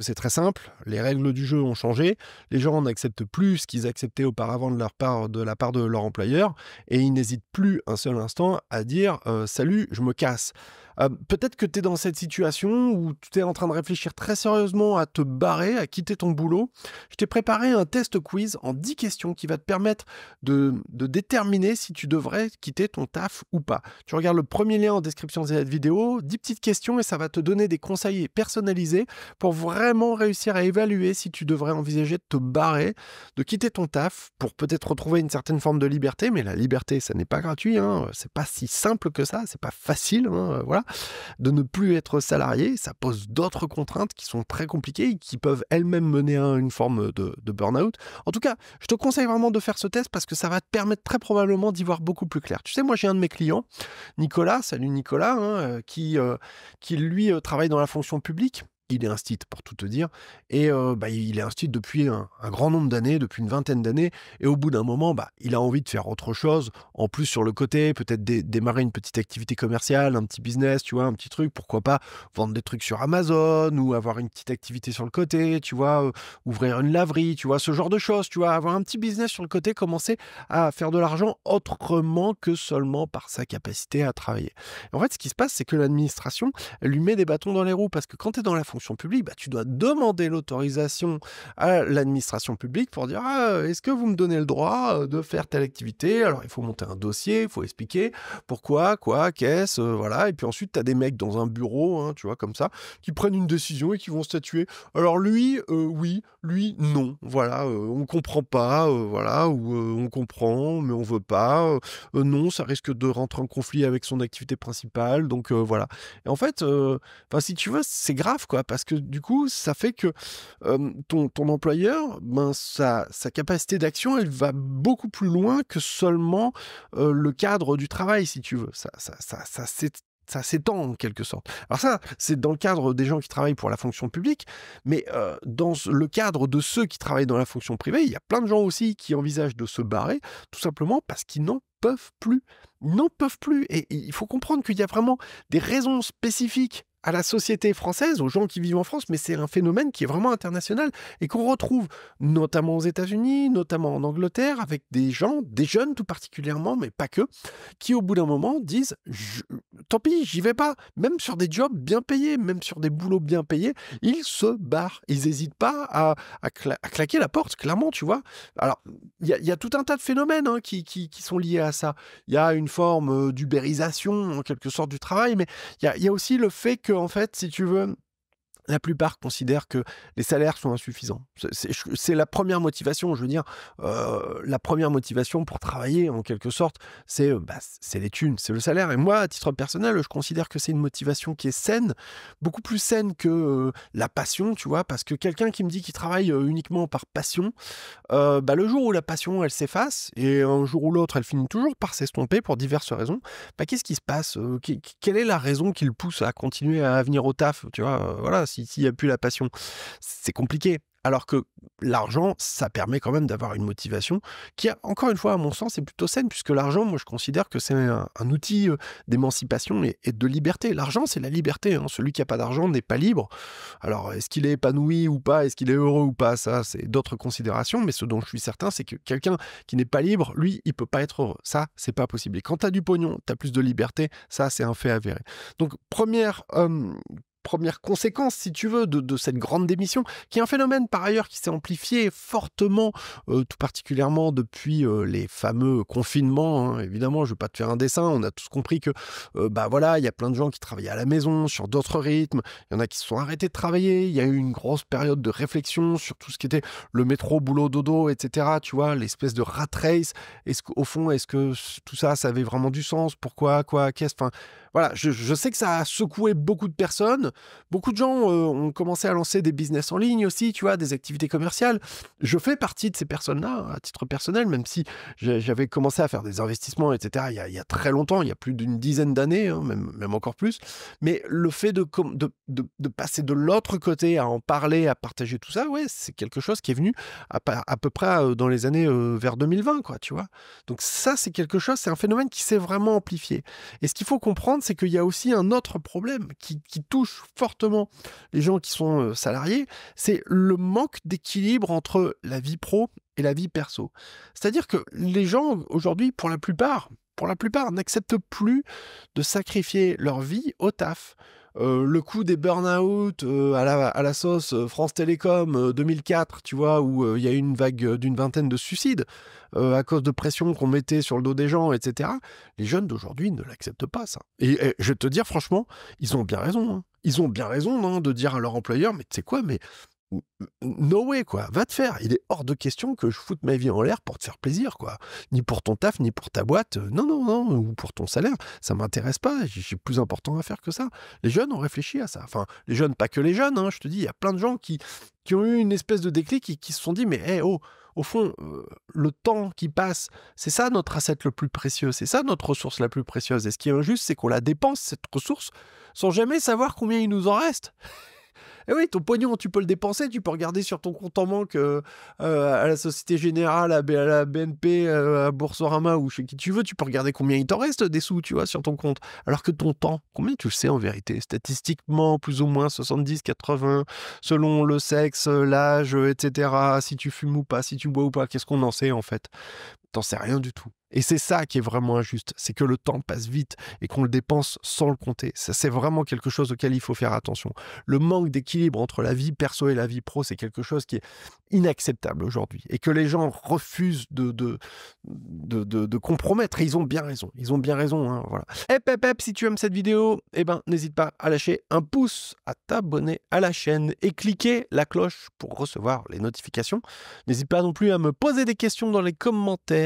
C'est très simple, les règles du jeu ont changé, les gens n'acceptent plus ce qu'ils acceptaient auparavant de, la part de leur employeur, et ils n'hésitent plus un seul instant à dire euh, Salut, je me casse ⁇ euh, peut-être que tu es dans cette situation où tu es en train de réfléchir très sérieusement à te barrer, à quitter ton boulot. Je t'ai préparé un test quiz en 10 questions qui va te permettre de, déterminer si tu devrais quitter ton taf ou pas. Tu regardes le premier lien en description de cette vidéo, 10 petites questions et ça va te donner des conseils personnalisés pour vraiment réussir à évaluer si tu devrais envisager de te barrer, de quitter ton taf pour peut-être retrouver une certaine forme de liberté. Mais la liberté, ça n'est pas gratuit, hein. c'est pas si simple que ça, c'est pas facile, hein, voilà de ne plus être salarié. Ça pose d'autres contraintes qui sont très compliquées et qui peuvent elles-mêmes mener à une forme de, burn-out. En tout cas, je te conseille vraiment de faire ce test parce que ça va te permettre très probablement d'y voir beaucoup plus clair. Tu sais, moi j'ai un de mes clients, Nicolas, salut Nicolas, hein, euh, qui, euh, qui lui euh, travaille dans la fonction publique il est site pour tout te dire. Et euh, bah, il est site depuis un, grand nombre d'années, depuis une vingtaine d'années. Et au bout d'un moment, bah, il a envie de faire autre chose. En plus, sur le côté, peut-être démarrer une petite activité commerciale, un petit business, tu vois, un petit truc. Pourquoi pas vendre des trucs sur Amazon ou avoir une petite activité sur le côté, tu vois, euh, ouvrir une laverie, tu vois, ce genre de choses, tu vois, avoir un petit business sur le côté, commencer à faire de l'argent autrement que seulement par sa capacité à travailler. en fait, ce qui se passe, c'est que l'administration lui met des bâtons dans les roues parce que quand tu es dans la fonction publique, bah, tu dois demander l'autorisation à l'administration publique pour dire ah, euh, est-ce que vous me donnez le droit euh, de faire telle activité Alors il faut monter un dossier, il faut expliquer pourquoi, quoi, qu'est-ce, euh, voilà. Et puis ensuite, tu as des mecs dans un bureau, hein, tu vois, comme ça, qui prennent une décision et qui vont statuer. Alors lui, oui, lui, non. Voilà, on comprend pas, voilà, ou on comprend, mais on veut pas. non, ça risque de rentrer en conflit avec son activité principale, donc voilà. Et en fait, enfin si tu veux, c'est grave, quoi, parce que du coup, ça fait que ton, employeur, ben, sa, capacité d'action, elle va beaucoup plus loin que seulement le cadre du travail, si tu veux. Ça, s'étend en quelque sorte. Alors ça, c'est dans le cadre des gens qui travaillent pour la fonction publique, mais dans le cadre de ceux qui travaillent dans la fonction privée, il y a plein de gens aussi qui envisagent de se barrer, tout simplement parce qu'ils n'en peuvent plus. Ils n'en peuvent plus. et il faut comprendre qu'il y a vraiment des raisons spécifiques à la société française, aux gens qui vivent en France, mais c'est un phénomène qui est vraiment international et qu'on retrouve notamment aux États-Unis, notamment en Angleterre, avec des gens, des jeunes tout particulièrement, mais pas que, qui au bout d'un moment disent tant pis, j'y vais pas, même sur des jobs bien payés, même sur des boulots bien payés, ils se barrent, ils n'hésitent pas à, claquer la porte, clairement, tu vois. Alors, il y, a tout un tas de phénomènes hein, qui, qui, sont liés à ça. Il y a une forme euh, d'ubérisation, en quelque sorte, du travail, mais il y, y a aussi le fait que en fait, si tu veux, la plupart considèrent que les salaires sont insuffisants. C'est la première motivation, je veux dire, euh, la première motivation pour travailler en quelque sorte, euh, bah, c'est les thunes, c'est le salaire. Et moi, à titre personnel, je considère que c'est une motivation qui est saine, beaucoup plus saine que euh, la passion, tu vois, parce que quelqu'un qui me dit qu'il travaille uniquement par passion, bah, le jour où la passion, elle s'efface, et un jour ou l'autre, elle finit toujours par s'estomper pour diverses raisons, bah, qu'est-ce qui se passe Quelle est la raison qui le pousse à continuer à venir au taf, tu vois Voilà, s'il n'y a plus la passion, c'est compliqué. Alors que l'argent, ça permet quand même d'avoir une motivation qui, encore une fois, à mon sens, est plutôt saine, puisque l'argent, moi, je considère que c'est un, outil euh, d'émancipation et, de liberté. L'argent, c'est la liberté. Hein. Celui qui n'a pas d'argent n'est pas libre. Alors, est-ce qu'il est épanoui ou pas Est-ce qu'il est heureux ou pas Ça, c'est d'autres considérations, mais ce dont je suis certain, c'est que quelqu'un qui n'est pas libre, lui, il peut pas être heureux. Ça, c'est pas possible. Et quand tu as du pognon, tu as plus de liberté. Ça, c'est un fait avéré. Donc, première, euh, première conséquence, si tu veux, de, cette grande démission, qui est un phénomène par ailleurs qui s'est amplifié fortement, euh, tout particulièrement depuis euh, les fameux confinements. Hein. Évidemment, je ne vais pas te faire un dessin, on a tous compris que, euh, bah voilà, il y a plein de gens qui travaillaient à la maison, sur d'autres rythmes, il y en a qui se sont arrêtés de travailler, il y a eu une grosse période de réflexion sur tout ce qui était le métro, boulot, dodo, etc. Tu vois, l'espèce de rat race. Est-ce qu'au fond, est-ce que tout ça, ça avait vraiment du sens Pourquoi Quoi Qu'est-ce Enfin, voilà, je, je sais que ça a secoué beaucoup de personnes. Beaucoup de gens euh, ont commencé à lancer des business en ligne aussi, tu vois, des activités commerciales. Je fais partie de ces personnes-là à titre personnel, même si j'avais commencé à faire des investissements, etc. Il y a, très longtemps, il y a plus d'une dizaine d'années, hein, même, encore plus. Mais le fait de, de, passer de l'autre côté à en parler, à partager tout ça, ouais, c'est quelque chose qui est venu à, à peu près euh, dans les années euh, vers 2020, quoi, tu vois. Donc ça, c'est quelque chose, c'est un phénomène qui s'est vraiment amplifié. Et ce qu'il faut comprendre, c'est qu'il y a aussi un autre problème qui touche fortement les gens qui sont euh, salariés, c'est le manque d'équilibre entre la vie pro et la vie perso. C'est-à-dire que les gens aujourd'hui, pour la plupart, pour la plupart, n'acceptent plus de sacrifier leur vie au taf. Euh, le coup des burn-out euh, à, la, sauce euh, France Télécom 2004, tu vois, où il y a eu une vague d'une vingtaine de suicides à cause de pression qu'on mettait sur le dos des gens, etc. Les jeunes d'aujourd'hui ne l'acceptent pas, ça. Et, je vais te dire, franchement, ils ont bien raison. Hein. Ils ont bien raison hein, de dire à leur employeur, mais tu sais quoi, mais no way, quoi. Va te faire. Il est hors de question que je foute ma vie en l'air pour te faire plaisir, quoi. Ni pour ton taf, ni pour ta boîte. Euh, non, non, non. Ou pour ton salaire. Ça m'intéresse pas. J'ai plus important à faire que ça. Les jeunes ont réfléchi à ça. Enfin, les jeunes, pas que les jeunes. Hein, je te dis, il y a plein de gens qui, qui ont eu une espèce de déclic et qui se sont dit, mais hé, oh, au fond, euh, le temps qui passe, c'est ça notre asset le plus précieux, c'est ça notre ressource la plus précieuse. Et ce qui est injuste, c'est qu'on la dépense, cette ressource, sans jamais savoir combien il nous en reste. Eh oui, ton pognon, tu peux le dépenser, tu peux regarder sur ton compte en banque euh, euh, à la Société Générale, à, la BNP, euh, à Boursorama ou chez qui tu veux, tu peux regarder combien il t'en reste des sous, tu vois, sur ton compte. Alors que ton temps, combien tu le sais en vérité Statistiquement, plus ou moins 70, 80, selon le sexe, l'âge, etc. Si tu fumes ou pas, si tu bois ou pas, qu'est-ce qu'on en sait en fait t'en sais rien du tout. Et c'est ça qui est vraiment injuste, c'est que le temps passe vite et qu'on le dépense sans le compter. Ça, c'est vraiment quelque chose auquel il faut faire attention. Le manque d'équilibre entre la vie perso et la vie pro, c'est quelque chose qui est inacceptable aujourd'hui et que les gens refusent de, de, compromettre. ils ont bien raison, ils ont bien raison. Hein, voilà. Hep, eh, si tu aimes cette vidéo, et eh ben, n'hésite pas à lâcher un pouce, à t'abonner à la chaîne et cliquer la cloche pour recevoir les notifications. N'hésite pas non plus à me poser des questions dans les commentaires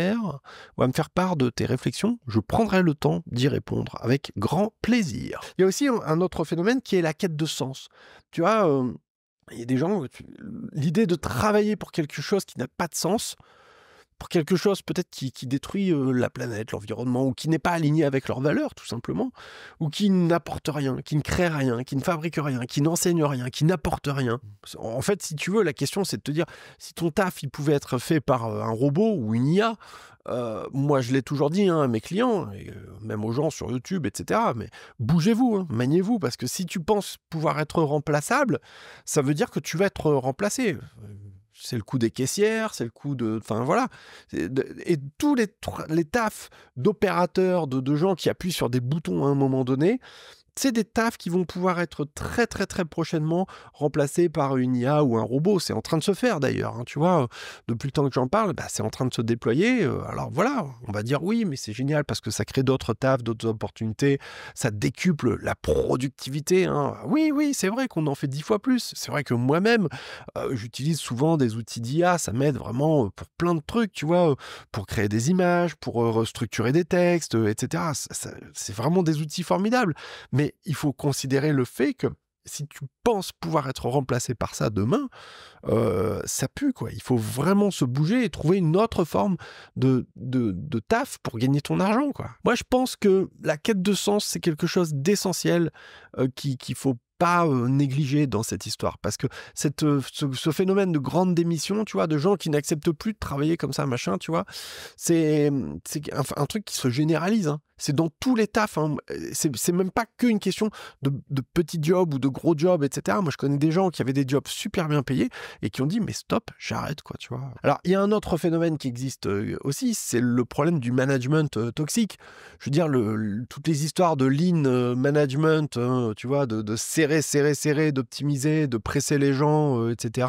ou à me faire part de tes réflexions. Je prendrai le temps d'y répondre avec grand plaisir. Il y a aussi un autre phénomène qui est la quête de sens. Tu vois, euh, il y a des gens, l'idée de travailler pour quelque chose qui n'a pas de sens, pour quelque chose peut-être qui, détruit euh, la planète, l'environnement, ou qui n'est pas aligné avec leurs valeurs, tout simplement, ou qui n'apporte rien, qui ne crée rien, qui ne fabrique rien, qui n'enseigne rien, qui n'apporte rien. En fait, si tu veux, la question, c'est de te dire, si ton taf, il pouvait être fait par euh, un robot ou une IA, euh, moi, je l'ai toujours dit hein, à mes clients, et même aux gens sur YouTube, etc. Mais bougez-vous, hein, maniez-vous, parce que si tu penses pouvoir être remplaçable, ça veut dire que tu vas être remplacé. C'est le coup des caissières, c'est le coup de. Enfin voilà. Et, tous les, les tafs d'opérateurs, de, de, gens qui appuient sur des boutons à un moment donné, c'est des tafs qui vont pouvoir être très très très prochainement remplacés par une IA ou un robot. C'est en train de se faire d'ailleurs, hein, tu vois. Euh, depuis le temps que j'en parle, bah, c'est en train de se déployer. Euh, alors voilà, on va dire oui, mais c'est génial parce que ça crée d'autres tafs, d'autres opportunités, ça décuple la productivité. Hein. Oui, oui, c'est vrai qu'on en fait dix fois plus. C'est vrai que moi-même, euh, j'utilise souvent des outils d'IA, ça m'aide vraiment pour plein de trucs, tu vois, pour créer des images, pour restructurer des textes, etc. C'est vraiment des outils formidables. Mais il faut considérer le fait que si tu penses pouvoir être remplacé par ça demain, euh, ça pue quoi. Il faut vraiment se bouger et trouver une autre forme de, de, taf pour gagner ton argent quoi. Moi je pense que la quête de sens c'est quelque chose d'essentiel euh, qu'il qui faut pas euh, négliger dans cette histoire. Parce que cette, ce, phénomène de grande démission, tu vois, de gens qui n'acceptent plus de travailler comme ça, machin, tu vois, c'est un, un truc qui se généralise. Hein c'est dans tous les tafs. Hein. Euh, c'est même pas qu'une question de, de petits jobs ou de gros jobs, etc. Moi, je connais des gens qui avaient des jobs super bien payés et qui ont dit, mais stop, j'arrête, quoi, tu vois. Alors, il y a un autre phénomène qui existe euh, aussi, c'est le problème du management euh, toxique. Je veux dire, toutes les histoires de lean management, hein, tu vois, de, serrer, serrer, serrer, d'optimiser, de presser les gens, etc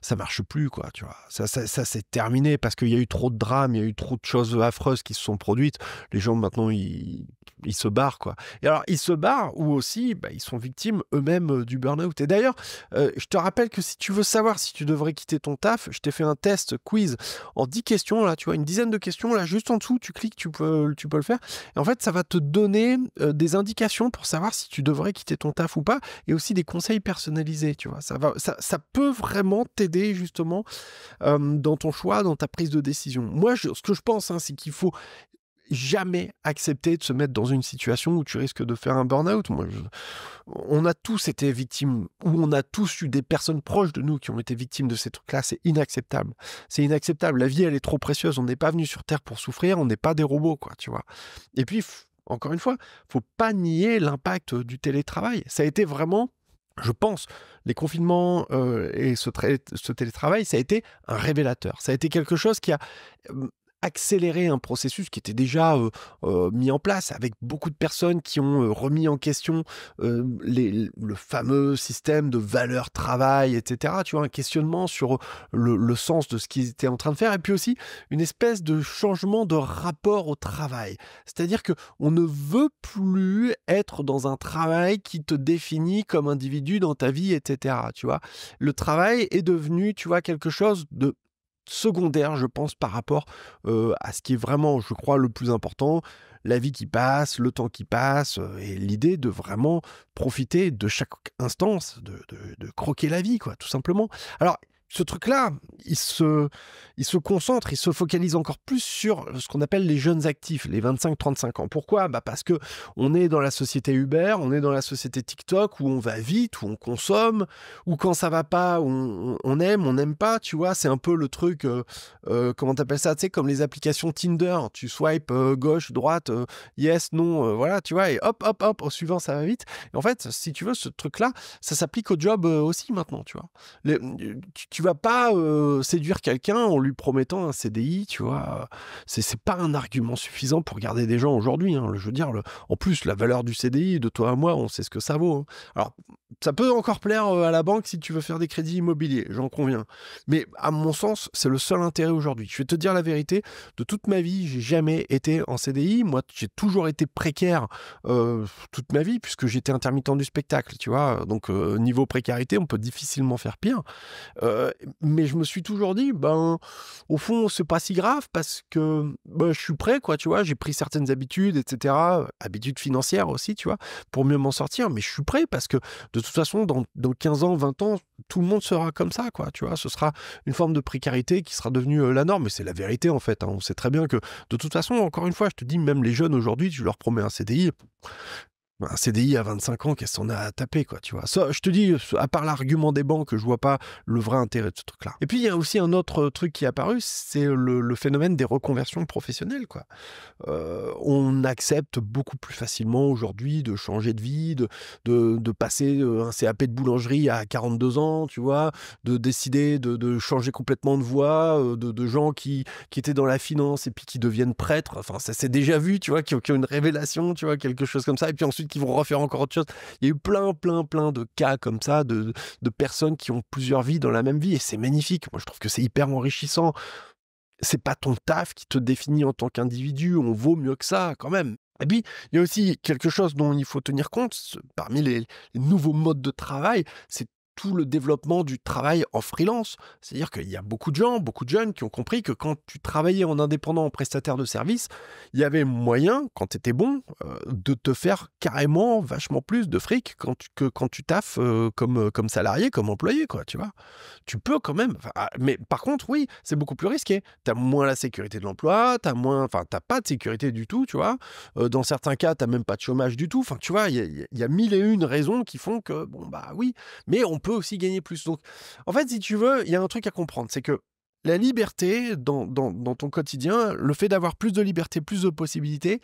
ça marche plus, quoi, tu vois. Ça, ça, c'est terminé parce qu'il y a eu trop de drames, il y a eu trop de choses affreuses qui se sont produites. Les gens, maintenant, ils ils se barrent quoi. Et alors ils se barrent ou aussi bah, ils sont victimes eux-mêmes euh, du burn-out. Et d'ailleurs, euh, je te rappelle que si tu veux savoir si tu devrais quitter ton taf, je t'ai fait un test quiz en 10 questions là, tu vois, une dizaine de questions là juste en dessous, tu cliques, tu peux tu peux le faire. Et en fait, ça va te donner euh, des indications pour savoir si tu devrais quitter ton taf ou pas et aussi des conseils personnalisés, tu vois. Ça va ça, peut vraiment t'aider justement dans ton choix, dans ta prise de décision. Moi, ce que je pense hein, c'est qu'il faut jamais accepter de se mettre dans une situation où tu risques de faire un burn-out. Moi, on a tous été victimes, ou on a tous eu des personnes proches de nous qui ont été victimes de ces trucs-là. C'est inacceptable. C'est inacceptable. La vie, elle est trop précieuse. On n'est pas venu sur Terre pour souffrir. On n'est pas des robots, quoi, tu vois. Et puis, encore une fois, faut pas nier l'impact euh, du télétravail. Ça a été vraiment je pense, les confinements euh, et ce, télétravail, ça a été un révélateur. Ça a été quelque chose qui a euh, accélérer un processus qui était déjà euh, euh, mis en place avec beaucoup de personnes qui ont euh, remis en question le fameux système de valeur travail, etc. Tu vois, un questionnement sur le, sens de ce qu'ils étaient en train de faire et puis aussi une espèce de changement de rapport au travail. C'est-à-dire que on ne veut plus être dans un travail qui te définit comme individu dans ta vie, etc. Tu vois, le travail est devenu, tu vois, quelque chose de secondaire, je pense, par rapport à ce qui est vraiment, je crois, le plus important, la vie qui passe, le temps qui passe, et l'idée de vraiment profiter de chaque instance, de, de croquer la vie, quoi, tout simplement. Alors, ce truc-là, il se, il se concentre, il se focalise encore plus sur ce qu'on appelle les jeunes actifs, les 25-35 ans. Pourquoi bah Parce que on est dans la société Uber, on est dans la société TikTok où on va vite, où on consomme, où quand ça va pas, on, on aime, on n'aime pas, tu vois. C'est un peu le truc, euh, euh comment t'appelles ça Tu sais, comme les applications Tinder, tu swipes euh, gauche, droite, euh, yes, non, voilà, tu vois, et hop, hop, hop, au suivant, ça va vite. en fait, si tu veux, ce truc-là, ça s'applique au job aussi maintenant, tu vois. tu, tu vas pas séduire quelqu'un en lui promettant un CDI, tu vois. C'est, pas un argument suffisant pour garder des gens aujourd'hui. Hein. Je veux dire, en plus, la valeur du CDI, de toi à moi, on sait ce que ça vaut. Hein. Alors, ça peut encore plaire à la banque si tu veux faire des crédits immobiliers, j'en conviens. Mais à mon sens, c'est le seul intérêt aujourd'hui. Je vais te dire la vérité, de toute ma vie, j'ai jamais été en CDI. Moi, j'ai toujours été précaire toute ma vie, puisque j'étais intermittent du spectacle, tu vois. Donc, niveau précarité, on peut difficilement faire pire mais je me suis toujours dit, ben, au fond, c'est pas si grave parce que ben, je suis prêt, quoi, tu vois. J'ai pris certaines habitudes, etc. Habitudes financières aussi, tu vois, pour mieux m'en sortir. Mais je suis prêt parce que de toute façon, dans, 15 ans, 20 ans, tout le monde sera comme ça, quoi, tu vois. Ce sera une forme de précarité qui sera devenue euh, la norme. Et c'est la vérité, en fait. Hein. On sait très bien que, de toute façon, encore une fois, je te dis, même les jeunes aujourd'hui, tu leur promets un CDI, un CDI à 25 ans, qu'est-ce qu'on a à taper, quoi, tu vois. Ça, je te dis, à part l'argument des banques, je vois pas le vrai intérêt de ce truc-là. Et puis, il y a aussi un autre truc qui est apparu, c'est le, phénomène des reconversions professionnelles, quoi. Euh, on accepte beaucoup plus facilement aujourd'hui de changer de vie, de, passer euh, un CAP de boulangerie à 42 ans, tu vois, de décider de, changer complètement de voie, euh, de, gens qui, étaient dans la finance et puis qui deviennent prêtres. Enfin, ça s'est déjà vu, tu vois, qui, ont une révélation, tu vois, quelque chose comme ça. Et puis ensuite, qui vont refaire encore autre chose. Il y a eu plein, plein, plein de cas comme ça, de, personnes qui ont plusieurs vies dans la même vie, et c'est magnifique. Moi, je trouve que c'est hyper enrichissant. C'est pas ton taf qui te définit en tant qu'individu, on vaut mieux que ça quand même. Et puis, il y a aussi quelque chose dont il faut tenir compte parmi les nouveaux modes de travail, c'est tout le développement du travail en freelance. C'est-à-dire qu'il y a beaucoup de gens, beaucoup de jeunes qui ont compris que quand tu travaillais en indépendant, en prestataire de service, il y avait moyen, quand tu étais bon, euh, de te faire carrément vachement plus de fric quand que quand tu taffes euh, comme, euh, comme salarié, comme employé, quoi, tu vois. Tu peux quand même. Ah, mais par contre, oui, c'est beaucoup plus risqué. Tu as moins la sécurité de l'emploi, tu moins. Enfin, t'as pas de sécurité du tout, tu vois. dans certains cas, tu même pas de chômage du tout. Enfin, tu vois, il y, y, a mille et une raisons qui font que, bon, bah oui, mais on peut aussi gagner plus. Donc, en fait, si tu veux, il y a un truc à comprendre, c'est que la liberté dans, dans, ton quotidien, le fait d'avoir plus de liberté, plus de possibilités,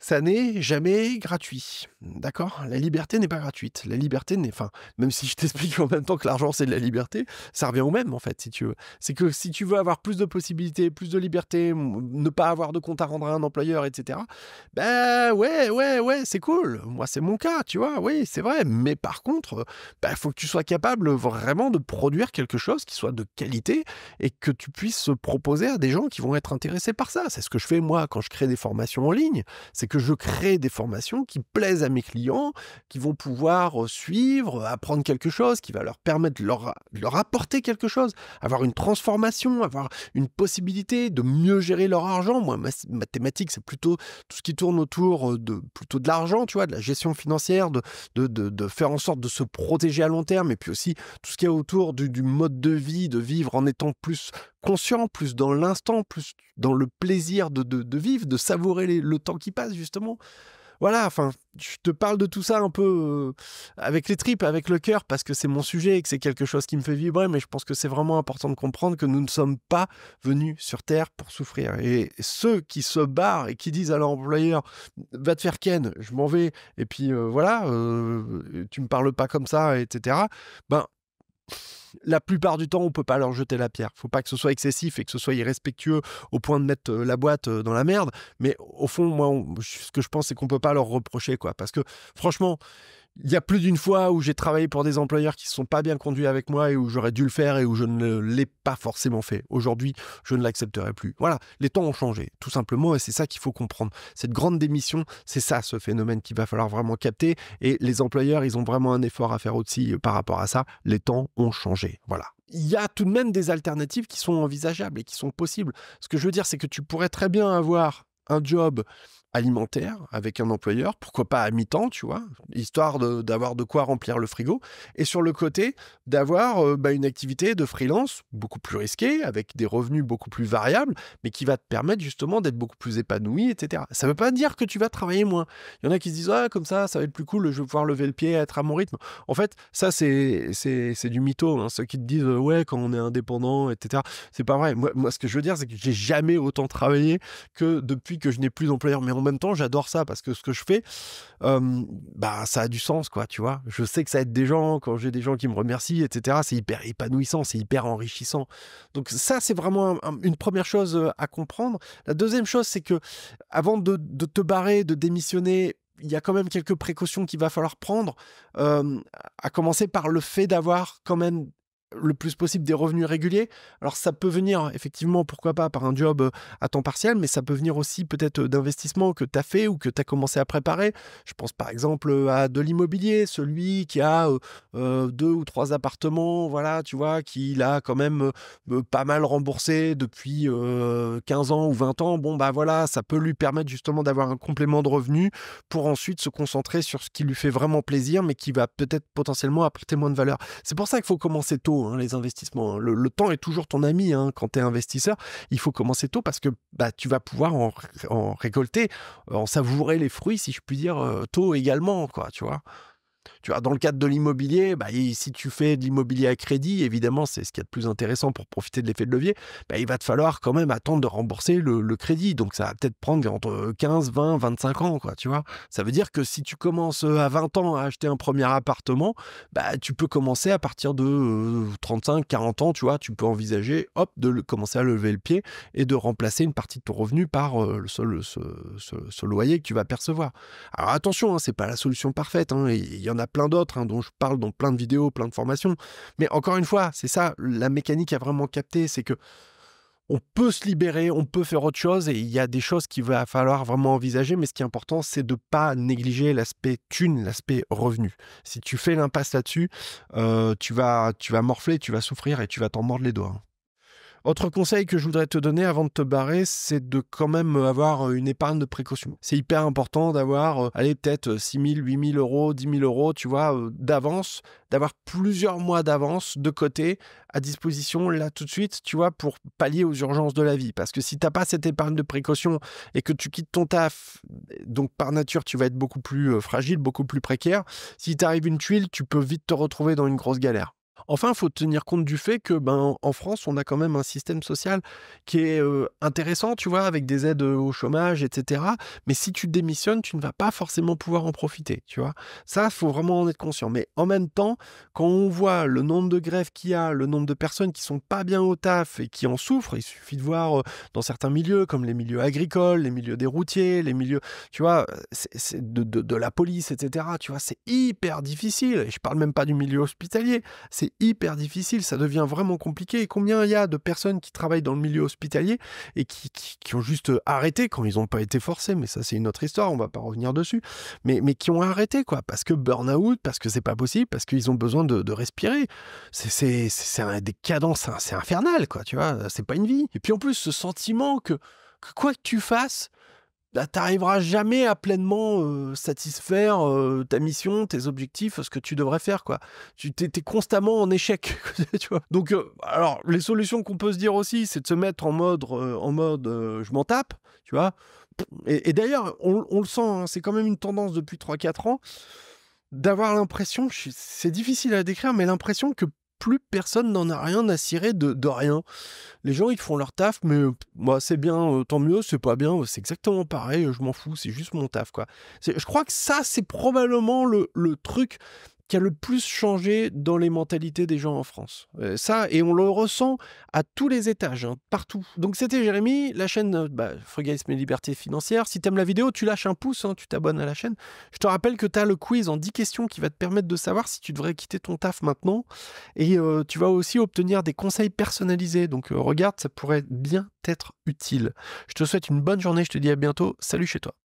ça n'est jamais gratuit. D'accord La liberté n'est pas gratuite. La liberté n'est. Enfin, même si je t'explique en même temps que l'argent c'est de la liberté, ça revient au même en fait, si tu veux. C'est que si tu veux avoir plus de possibilités, plus de liberté, ne pas avoir de compte à rendre à un employeur, etc., ben ouais, ouais, ouais, c'est cool. Moi, c'est mon cas, tu vois, oui, c'est vrai. Mais par contre, il ben, faut que tu sois capable vraiment de produire quelque chose qui soit de qualité et que tu puisses proposer à des gens qui vont être intéressés par ça. C'est ce que je fais moi quand je crée des formations en ligne. C'est que je crée des formations qui plaisent à mes clients, qui vont pouvoir suivre, apprendre quelque chose, qui va leur permettre de leur, apporter quelque chose, avoir une transformation, avoir une possibilité de mieux gérer leur argent. Moi, ma, thématique, c'est plutôt tout ce qui tourne autour de plutôt de l'argent, tu vois, de la gestion financière, de, de, faire en sorte de se protéger à long terme, et puis aussi tout ce qui est autour du mode de vie, de vivre en étant plus conscient, plus dans l'instant, plus dans le plaisir de, vivre, de savourer le temps qui passe, justement. Voilà, enfin, je te parle de tout ça un peu euh, avec les tripes, avec le cœur, parce que c'est mon sujet et que c'est quelque chose qui me fait vibrer, mais je pense que c'est vraiment important de comprendre que nous ne sommes pas venus sur Terre pour souffrir. Et ceux qui se barrent et qui disent à l'employeur, va te faire ken, je m'en vais, et puis euh, voilà, euh, tu me parles pas comme ça, etc., ben, la plupart du temps, on peut pas leur jeter la pierre. Faut pas que ce soit excessif et que ce soit irrespectueux au point de mettre euh, la boîte euh, dans la merde. Mais au fond, moi, ce que je pense, c'est qu'on peut pas leur reprocher, quoi. Parce que franchement, il y a plus d'une fois où j'ai travaillé pour des employeurs qui ne sont pas bien conduits avec moi et où j'aurais dû le faire et où je ne l'ai pas forcément fait. Aujourd'hui, je ne l'accepterai plus. Voilà, les temps ont changé, tout simplement, et c'est ça qu'il faut comprendre. Cette grande démission, c'est ça ce phénomène qu'il va falloir vraiment capter. Et les employeurs, ils ont vraiment un effort à faire aussi euh, par rapport à ça. Les temps ont changé. Voilà il y a tout de même des alternatives qui sont envisageables et qui sont possibles. Ce que je veux dire, c'est que tu pourrais très bien avoir un job alimentaire avec un employeur, pourquoi pas à mi-temps, tu vois, histoire d'avoir de, quoi remplir le frigo, et sur le côté, d'avoir euh, bah, une activité de freelance beaucoup plus risquée, avec des revenus beaucoup plus variables, mais qui va te permettre justement d'être beaucoup plus épanoui, etc. Ça ne veut pas dire que tu vas travailler moins. Il y en a qui se disent, ah, comme ça, ça va être plus cool, je vais pouvoir lever le pied, être à mon rythme. En fait, ça, c'est du mytho, hein, ceux qui te disent, ouais, quand on est indépendant, etc. C'est pas vrai. Moi, moi, ce que je veux dire, c'est que j'ai jamais autant travaillé que depuis que je n'ai plus d'employeur. Mais en même temps, j'adore ça parce que ce que je fais, bah, ça a du sens, quoi, tu vois. Je sais que ça aide des gens quand j'ai des gens qui me remercient, etc. C'est hyper épanouissant, c'est hyper enrichissant. Donc, ça, c'est vraiment une première chose à comprendre. La deuxième chose, c'est que avant de, te barrer, de démissionner, il y a quand même quelques précautions qu'il va falloir prendre, à commencer par le fait d'avoir quand même le plus possible des revenus réguliers. Alors ça peut venir effectivement, pourquoi pas, par un job euh, à temps partiel, mais ça peut venir aussi peut-être euh, d'investissements que tu as fait ou que tu as commencé à préparer. Je pense par exemple euh, à de l'immobilier, celui qui a deux ou trois appartements, voilà, tu vois, qui a quand même pas mal remboursé depuis 15 ans ou 20 ans. Bon, bah voilà, ça peut lui permettre justement d'avoir un complément de revenus pour ensuite se concentrer sur ce qui lui fait vraiment plaisir, mais qui va peut-être potentiellement apporter moins de valeur. C'est pour ça qu'il faut commencer tôt Hein, les investissements. Hein. Le, temps est toujours ton ami hein, quand tu es investisseur. Il faut commencer tôt parce que bah, tu vas pouvoir en, récolter, en savourer les fruits, si je puis dire, euh, tôt également, quoi, tu vois dans le cadre de l'immobilier, bah, si tu fais de l'immobilier à crédit, évidemment, c'est ce qui est a de plus intéressant pour profiter de l'effet de levier, bah, il va te falloir quand même attendre de rembourser le, crédit. Donc, ça va peut-être prendre entre 15, 20, 25 ans, quoi, tu vois. Ça veut dire que si tu commences euh, à 20 ans à acheter un premier appartement, bah, tu peux commencer à partir de 35, euh, 40 ans, tu vois, tu peux envisager, hop, de commencer à lever le pied et de remplacer une partie de ton revenu par euh, le, ce, ce, loyer que tu vas percevoir. Alors, attention, hein, ce n'est pas la solution parfaite. Hein. Il y en a plein d'autres hein, dont je parle dans plein de vidéos, plein de formations. Mais encore une fois, c'est ça la mécanique à vraiment capter, c'est que on peut se libérer, on peut faire autre chose et il y a des choses qu'il va falloir vraiment envisager. Mais ce qui est important, c'est de ne pas négliger l'aspect thune, l'aspect revenu. Si tu fais l'impasse là-dessus, euh, tu, vas, tu vas morfler, tu vas souffrir et tu vas t'en mordre les doigts. Hein. Autre conseil que je voudrais te donner avant de te barrer, c'est de quand même avoir une épargne de précaution. C'est hyper important d'avoir, euh, allez, peut-être 6 000, 8 000 euros, 10 000 euros, tu vois, euh, d'avance, d'avoir plusieurs mois d'avance de côté à disposition là tout de suite, tu vois, pour pallier aux urgences de la vie. Parce que si tu n'as pas cette épargne de précaution et que tu quittes ton taf, donc par nature, tu vas être beaucoup plus euh, fragile, beaucoup plus précaire. Si t'arrive une tuile, tu peux vite te retrouver dans une grosse galère. Enfin, il faut tenir compte du fait que, ben, en France, on a quand même un système social qui est intéressant, tu vois, avec des aides au chômage, etc. Mais si tu démissionnes, tu ne vas pas forcément pouvoir en profiter, tu vois. Ça, il faut vraiment en être conscient. Mais en même temps, quand on voit le nombre de grèves qu'il y a, le nombre de personnes qui sont pas bien au taf et qui en souffrent, il suffit de voir dans certains milieux, comme les milieux agricoles, les milieux des routiers, les milieux, tu vois, c'est de, la police, etc. Tu vois, c'est hyper difficile. Et je parle même pas du milieu hospitalier. C'est hyper difficile, ça devient vraiment compliqué. Et combien il y a de personnes qui travaillent dans le milieu hospitalier et qui, ont juste arrêté quand ils n'ont pas été forcés, mais ça c'est une autre histoire, on ne va pas revenir dessus, mais, qui ont arrêté quoi, parce que burn-out, parce que c'est pas possible, parce qu'ils ont besoin de, respirer. C'est des cadences, c'est infernal quoi, tu vois, c'est pas une vie. Et puis en plus, ce sentiment que quoi que tu fasses, bah, t'arriveras jamais à pleinement satisfaire ta mission, tes objectifs, ce que tu devrais faire, quoi. Tu t'es constamment en échec, tu vois. Donc, alors, les solutions qu'on peut se dire aussi, c'est de se mettre en mode, en mode, je m'en tape, tu vois. Et, d'ailleurs, on, le sent, hein, c'est quand même une tendance depuis 3-4 ans d'avoir l'impression, c'est difficile à décrire, mais l'impression que plus personne n'en a rien à cirer de, rien. Les gens, ils font leur taf, mais moi, c'est bien, euh, tant mieux, c'est pas bien, c'est exactement pareil, euh, je m'en fous, c'est juste mon taf, quoi. Je crois que ça, c'est probablement le truc qui a le plus changé dans les mentalités des gens en France. Euh, ça, et on le ressent à tous les étages, hein, partout. Donc c'était Jérémy, la chaîne euh, bah, mes libertés financières. Si t'aimes la vidéo, tu lâches un pouce, hein, tu t'abonnes à la chaîne. Je te rappelle que tu as le quiz en 10 questions qui va te permettre de savoir si tu devrais quitter ton taf maintenant. Et euh, tu vas aussi obtenir des conseils personnalisés. Donc regarde, ça pourrait bien être utile. Je te souhaite une bonne journée, je te dis à bientôt. Salut chez toi.